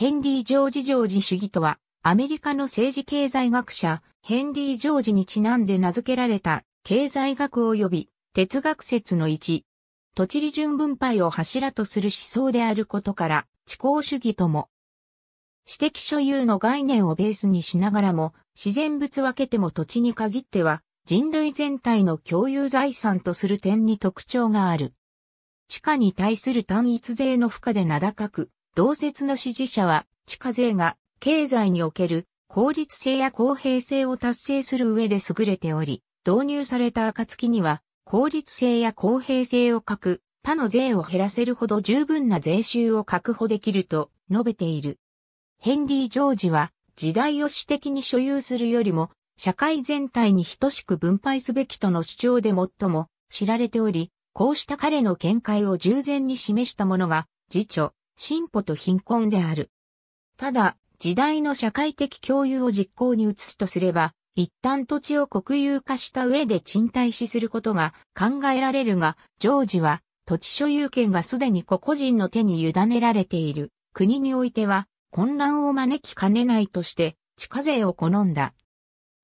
ヘンリー・ジョージ・ジョージ主義とは、アメリカの政治経済学者、ヘンリー・ジョージにちなんで名付けられた、経済学及び哲学説の1。土地利潤分配を柱とする思想であることから、地公主義とも。私的所有の概念をベースにしながらも、自然物分けても土地に限っては、人類全体の共有財産とする点に特徴がある。地下に対する単一税の負荷で名高く、同説の支持者は、地下税が経済における効率性や公平性を達成する上で優れており、導入された暁には、効率性や公平性を欠く、他の税を減らせるほど十分な税収を確保できると述べている。ヘンリー・ジョージは、時代を私的に所有するよりも、社会全体に等しく分配すべきとの主張で最も知られており、こうした彼の見解を従前に示したものが、次長。進歩と貧困である。ただ、時代の社会的共有を実行に移すとすれば、一旦土地を国有化した上で賃貸しすることが考えられるが、ジョージは土地所有権がすでに個々人の手に委ねられている国においては混乱を招きかねないとして地下税を好んだ。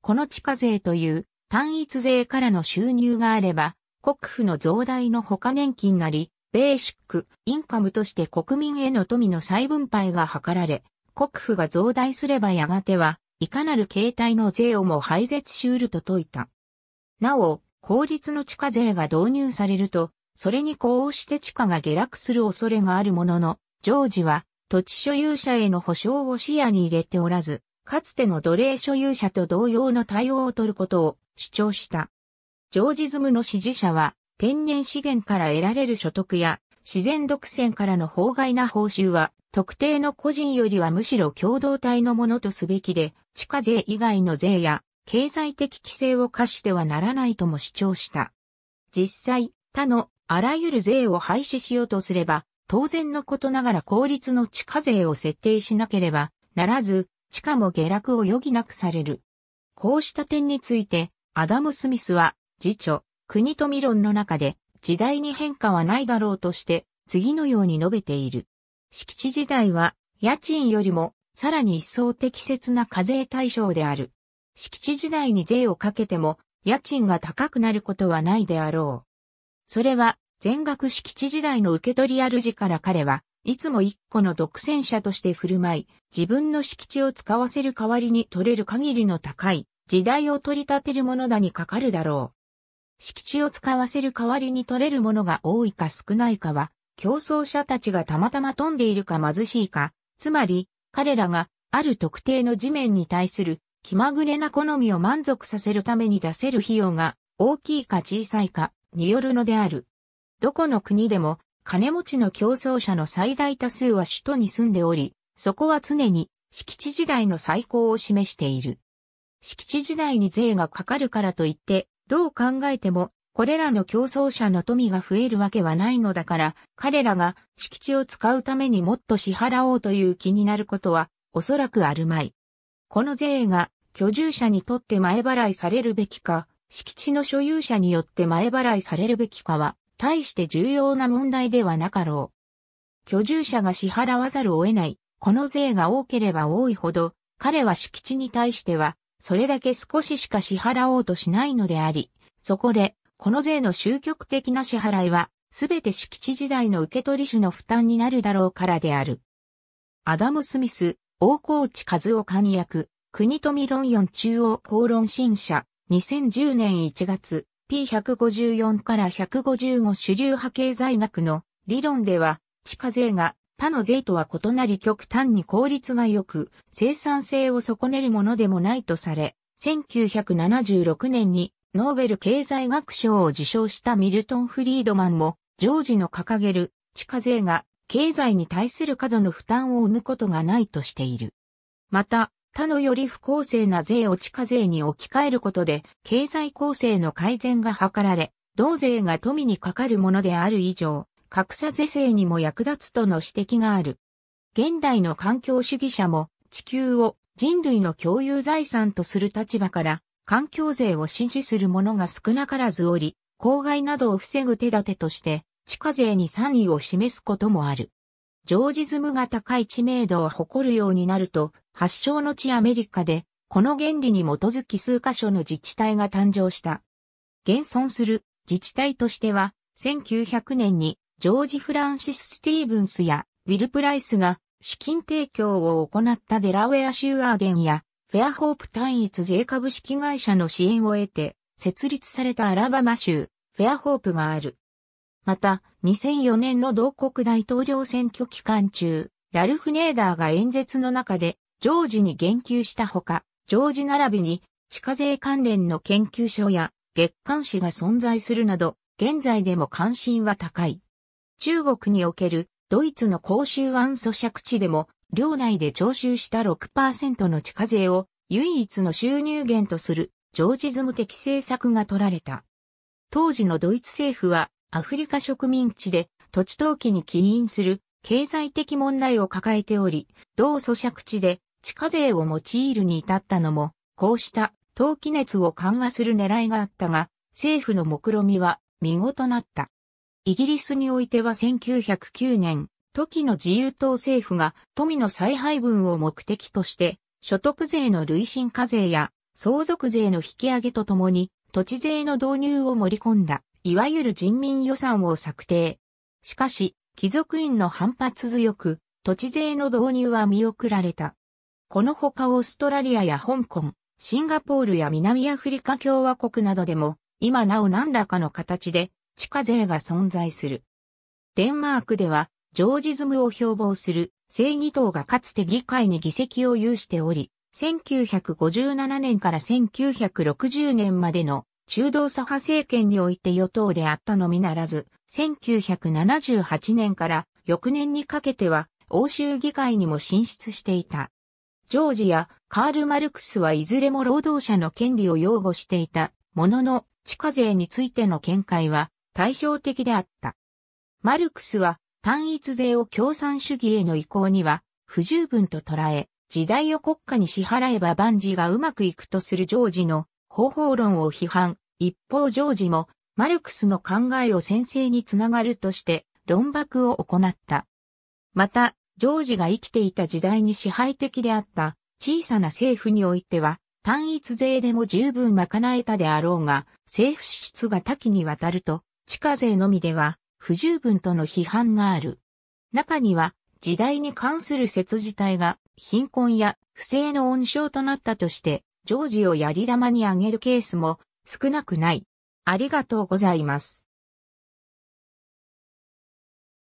この地下税という単一税からの収入があれば国府の増大の他年金なりベーシック、インカムとして国民への富の再分配が図られ、国府が増大すればやがては、いかなる形態の税をも廃絶しうると説いた。なお、公立の地下税が導入されると、それに呼応して地価が下落する恐れがあるものの、ジョージは土地所有者への保障を視野に入れておらず、かつての奴隷所有者と同様の対応を取ることを主張した。ジョージズムの支持者は、天然資源から得られる所得や自然独占からの法外な報酬は特定の個人よりはむしろ共同体のものとすべきで、地下税以外の税や経済的規制を課してはならないとも主張した。実際、他のあらゆる税を廃止しようとすれば、当然のことながら効率の地下税を設定しなければならず、地下も下落を余儀なくされる。こうした点について、アダム・スミスは、次著、国富論の中で時代に変化はないだろうとして次のように述べている。敷地時代は家賃よりもさらに一層適切な課税対象である。敷地時代に税をかけても家賃が高くなることはないであろう。それは全額敷地時代の受け取りあるじから彼はいつも一個の独占者として振る舞い、自分の敷地を使わせる代わりに取れる限りの高い時代を取り立てるものだにかかるだろう。敷地を使わせる代わりに取れるものが多いか少ないかは、競争者たちがたまたま飛んでいるか貧しいか、つまり、彼らがある特定の地面に対する気まぐれな好みを満足させるために出せる費用が大きいか小さいかによるのである。どこの国でも金持ちの競争者の最大多数は首都に住んでおり、そこは常に敷地時代の最高を示している。敷地時代に税がかかるからといってどう考えても、これらの競争者の富が増えるわけはないのだから、彼らが敷地を使うためにもっと支払おうという気になることは、おそらくあるまい。この税が居住者にとって前払いされるべきか、敷地の所有者によって前払いされるべきかは、大して重要な問題ではなかろう。居住者が支払わざるを得ない、この税が多ければ多いほど、彼は敷地に対してはそれだけ少ししか支払おうとしないのであり、そこで、この税の終局的な支払いは、すべて敷地時代の受取主の負担になるだろうからである。アダム・スミス、大河内和夫官役、国富論四中央公論新社、2010年1月、P154 から155主流派経済学の理論では、地下税が他の税とは異なり極端に効率が良く、生産性を損ねるものでもないとされ、1976年にノーベル経済学賞を受賞したミルトン・フリードマンも、ジョージの掲げる地下税が経済に対する過度の負担を生むことがないとしている。また、他のより不公正な税を地下税に置き換えることで、経済構成の改善が図られ、同税が富にかかるものである以上、格差是正にも役立つとの指摘がある。現代の環境主義者も地球を人類の共有財産とする立場から環境税を支持する者が少なからずおり、公害などを防ぐ手立てとして地下税に賛意を示すこともある。ジョージズムが高い知名度を誇るようになると、発祥の地アメリカで、この原理に基づき数カ所の自治体が誕生した。現存する自治体としては、1900年にジョージ・フランシス・スティーブンスやウィル・プライスが資金提供を行ったデラウェア州アーデンやフェアホープ単一税株式会社の支援を得て設立されたアラバマ州フェアホープがある。また、2004年の同国大統領選挙期間中、ラルフ・ネーダーが演説の中で、ジョージに言及したほか、ジョージ並びに、地下税関連の研究所や月刊誌が存在するなど、現在でも関心は高い。中国におけるドイツの公衆安租借地でも、領内で徴収した6%の地下税を唯一の収入源とする常時ズム的政策が取られた。当時のドイツ政府はアフリカ植民地で土地投機に起因する経済的問題を抱えており、同租借地で地下税を用いるに至ったのも、こうした投機熱を緩和する狙いがあったが、政府の目論みは見事なった。イギリスにおいては1909年、時の自由党政府が富の再配分を目的として、所得税の累進課税や相続税の引き上げとともに、土地税の導入を盛り込んだ、いわゆる人民予算を策定。しかし、貴族院の反発強く、土地税の導入は見送られた。このほかオーストラリアや香港、シンガポールや南アフリカ共和国などでも、今なお何らかの形で地下税が存在する。デンマークでは、ジョージズムを標榜する正義党がかつて議会に議席を有しており、1957年から1960年までの中道左派政権において与党であったのみならず、1978年から翌年にかけては欧州議会にも進出していた。ジョージやカール・マルクスはいずれも労働者の権利を擁護していたものの地下税についての見解は対照的であった。マルクスは単一税を共産主義への移行には不十分と捉え、時代を国家に支払えば万事がうまくいくとするジョージの方法論を批判。一方ジョージもマルクスの考えを先生につながるとして論爆を行った。また、ジョージが生きていた時代に支配的であった小さな政府においては、単一税でも十分賄えたであろうが、政府支出が多岐にわたると、地下税のみでは不十分との批判がある。中には時代に関する説自体が貧困や不正の温床となったとして常時をやり玉に挙げるケースも少なくない。ありがとうございます。